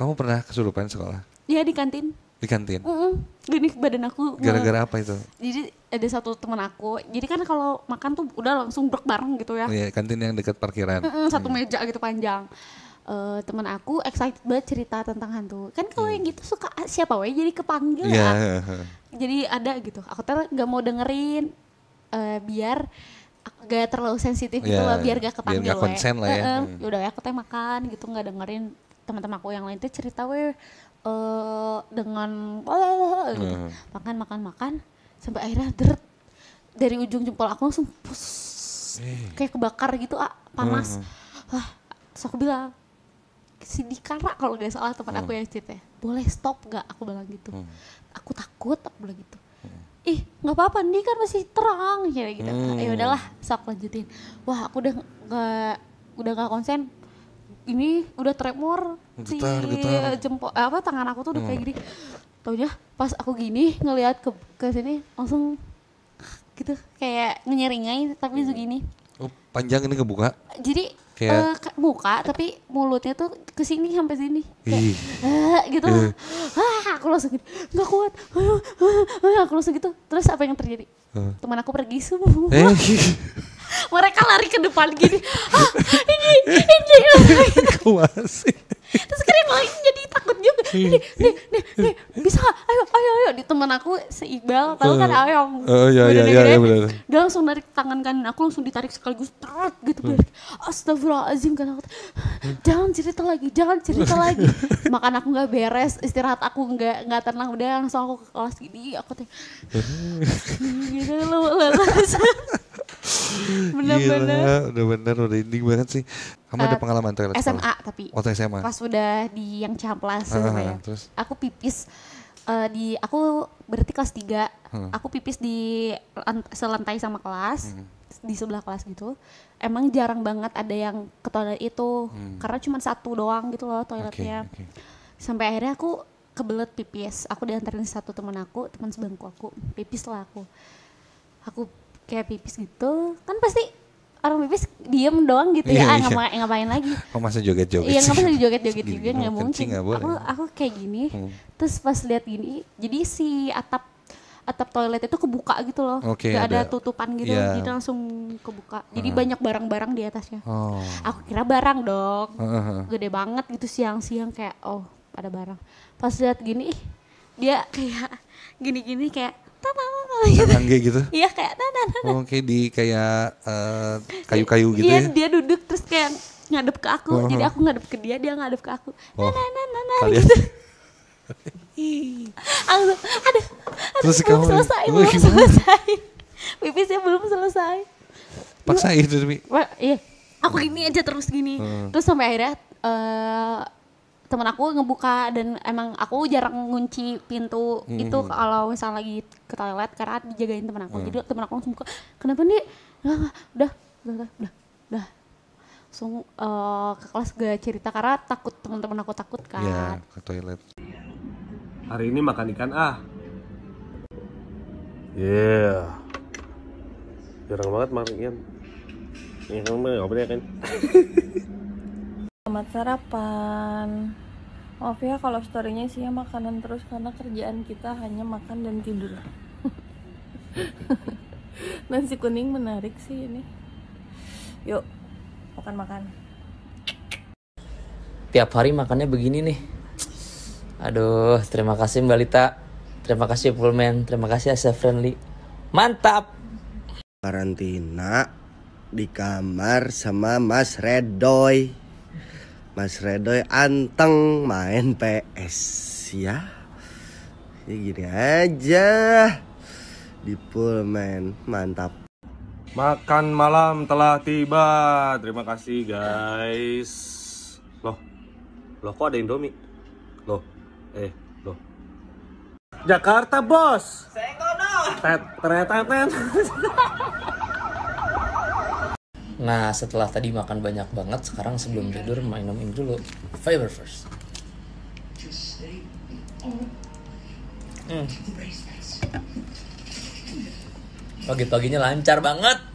Kamu pernah kesurupan sekolah? Iya di kantin. Di kantin? Mm -mm. Gini badan aku. Mm. Gara-gara apa itu? Jadi ada satu teman aku, jadi kan kalau makan tuh udah langsung brok bareng gitu ya. Iya kantin yang dekat parkiran. Mm -mm, satu mm. meja gitu panjang. Uh, teman aku excited banget cerita tentang hantu. Kan kalau mm. yang gitu suka ah, siapa wae jadi kepanggil yeah. ya. Jadi ada gitu. Aku tuh gak mau dengerin uh, biar gak terlalu sensitif yeah, gitu iya, lah biar gak kepanggil biar gak konsen lah ya. Uh -uh. hmm. Yaudah ya aku teh makan gitu gak dengerin teman-teman aku yang lain tuh cerita weh uh, dengan uh, Uh. makan makan makan sampai akhirnya deret dari ujung jempol aku langsung pus, eh. kayak kebakar gitu ah panas uh. Wah, terus aku bilang si Dikara kalau nggak salah teman uh. aku yang cerita ya. boleh stop gak aku bilang gitu uh. aku takut aku bilang gitu ih nggak apa-apa nih kan masih terang ya gitu hmm. ya udahlah sok lanjutin wah aku udah nggak udah nggak konsen ini udah tremor getar, si getar. Eh, jempol apa tangan aku tuh udah hmm. kayak gini tau ya? pas aku gini ngelihat ke ke sini langsung gitu kayak nyeringai tapi hmm. segini oh, panjang ini kebuka jadi kayak uh, eh, muka tapi mulutnya tuh ke sini sampai sini kayak uh, gitu uh. Ah, aku langsung gitu nggak kuat uh, uh, aku langsung gitu terus apa yang terjadi uh. teman aku pergi semua eh. mereka lari ke depan gini ah, ini masih. Terus keren malah jadi takut juga. Nih, nih, nih, nih, bisa Ayo, ayo, ayo. Di temen aku Iqbal, tahu kan eh. ayam. Oh iya, iya, iya, iya benar. Dia langsung narik tangan kanan aku, langsung ditarik sekaligus. Trat, gitu. Hmm. Astagfirullahaladzim. Kan aku, jangan cerita lagi, jangan cerita lagi. Makan aku gak beres, istirahat aku gak, gak tenang. Udah langsung aku ke kelas gini, aku teh. gitu, lu, lu, Bener-bener. udah bener, udah ending banget sih. Kamu uh, ada eh, pengalaman toilet SMA sekolah? tapi. Waktu SMA? Pas udah di yang camplas. Uh, uh, terus? Aku pipis uh, di aku berarti kelas tiga hmm. aku pipis di selantai sama kelas hmm. di sebelah kelas gitu emang jarang banget ada yang ke toilet itu hmm. karena cuma satu doang gitu loh toiletnya okay, okay. sampai akhirnya aku kebelet pipis aku diantarin satu teman aku teman sebangku aku pipis lah aku aku kayak pipis gitu kan pasti orang pipis diem doang gitu ya, iya, ya ah, iya. ngapain, ngapain lagi kok oh, masa joget-joget iya nggak masa joget-joget juga nggak mungkin gak boleh. aku aku kayak gini hmm. terus pas lihat gini jadi si atap atap toilet itu kebuka gitu loh okay, ada, ada tutupan gitu yeah. jadi langsung kebuka jadi uh hmm. -huh. banyak barang-barang di atasnya oh. aku kira barang dong uh -huh. gede banget gitu siang-siang kayak oh ada barang pas lihat gini dia kayak gini-gini kayak tata gitu. Iya Iya Oh, kayak di kayak uh, kayu-kayu gitu iya, ya. Dia duduk terus kayak ngadep ke aku. Uh Jadi aku ngadep ke dia, dia ngadep ke aku. Nah, oh. nah, nah, nah, nah nah, gitu. aku aduh, aduh, terus belum kamu, selesai, belum gimana? selesai. Pipisnya belum selesai. Paksa itu demi. Iya, aku gini aja terus gini. Hmm. Terus sampai akhirnya uh, temen aku ngebuka dan emang aku jarang ngunci pintu hmm. itu kalau misalnya lagi ke toilet karena dijagain temen aku hmm. jadi temen aku langsung buka kenapa nih nah, udah udah udah udah, udah. langsung uh, ke kelas gak cerita karena takut temen-temen aku takut kan ya, ke toilet hari ini makan ikan ah yeah jarang banget makan ikan ikan iya, mah gak kan selamat sarapan Maaf ya kalau storynya isinya makanan terus karena kerjaan kita hanya makan dan tidur Nasi kuning menarik sih ini Yuk, makan-makan Tiap hari makannya begini nih Aduh, terima kasih Mbak Lita Terima kasih Pullman, terima kasih asa Friendly Mantap! Karantina di kamar sama Mas Redoy Mas Redoy anteng main PS ya. Ya gini aja. Di pool mantap. Makan malam telah tiba. Terima kasih guys. Loh. Loh kok ada Indomie? Loh. Eh, loh. Jakarta, Bos. Saya kono. Tet, Nah setelah tadi makan banyak banget, sekarang sebelum tidur minumin dulu fiber first. Hmm. Pagi-paginya lancar banget.